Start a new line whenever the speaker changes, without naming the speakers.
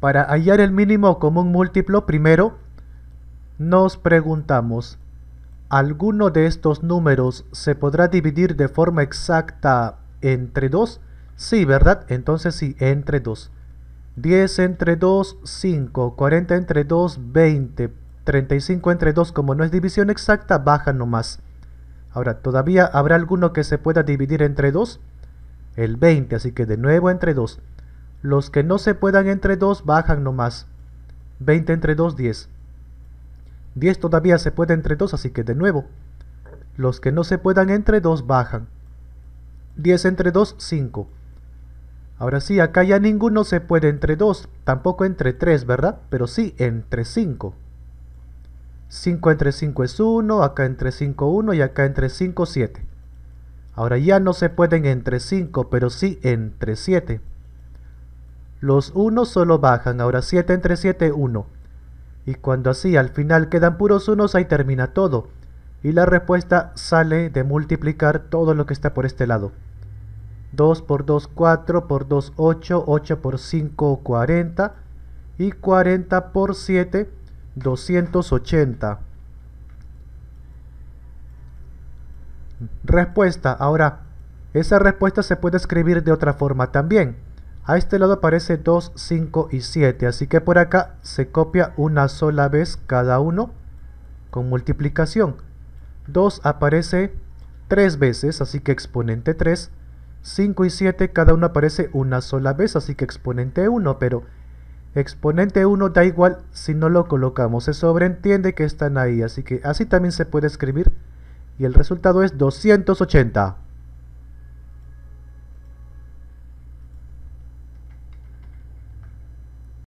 Para hallar el mínimo común múltiplo, primero nos preguntamos, ¿alguno de estos números se podrá dividir de forma exacta entre 2? Sí, ¿verdad? Entonces sí, entre 2. 10 entre 2, 5. 40 entre 2, 20. 35 entre 2, como no es división exacta, baja nomás. Ahora, ¿todavía habrá alguno que se pueda dividir entre 2? El 20, así que de nuevo entre 2. Los que no se puedan entre 2, bajan nomás. 20 entre 2, 10. 10 todavía se puede entre 2, así que de nuevo. Los que no se puedan entre 2 bajan. 10 entre 2, 5. Ahora sí, acá ya ninguno se puede entre 2, tampoco entre 3, ¿verdad? Pero sí, entre 5. 5 entre 5 es 1, acá entre 5 1 y acá entre 5 7. Ahora ya no se pueden entre 5, pero sí entre 7. Los unos solo bajan, ahora 7 entre 7, 1. Y cuando así al final quedan puros unos, ahí termina todo. Y la respuesta sale de multiplicar todo lo que está por este lado. 2 por 2, 4 por 2, 8, 8 por 5, 40 y 40 por 7, 280. Respuesta. Ahora, esa respuesta se puede escribir de otra forma también. A este lado aparece 2, 5 y 7, así que por acá se copia una sola vez cada uno con multiplicación. 2 aparece 3 veces, así que exponente 3. 5 y 7 cada uno aparece una sola vez, así que exponente 1, pero exponente 1 da igual si no lo colocamos, se sobreentiende que están ahí, así que así también se puede escribir y el resultado es 280.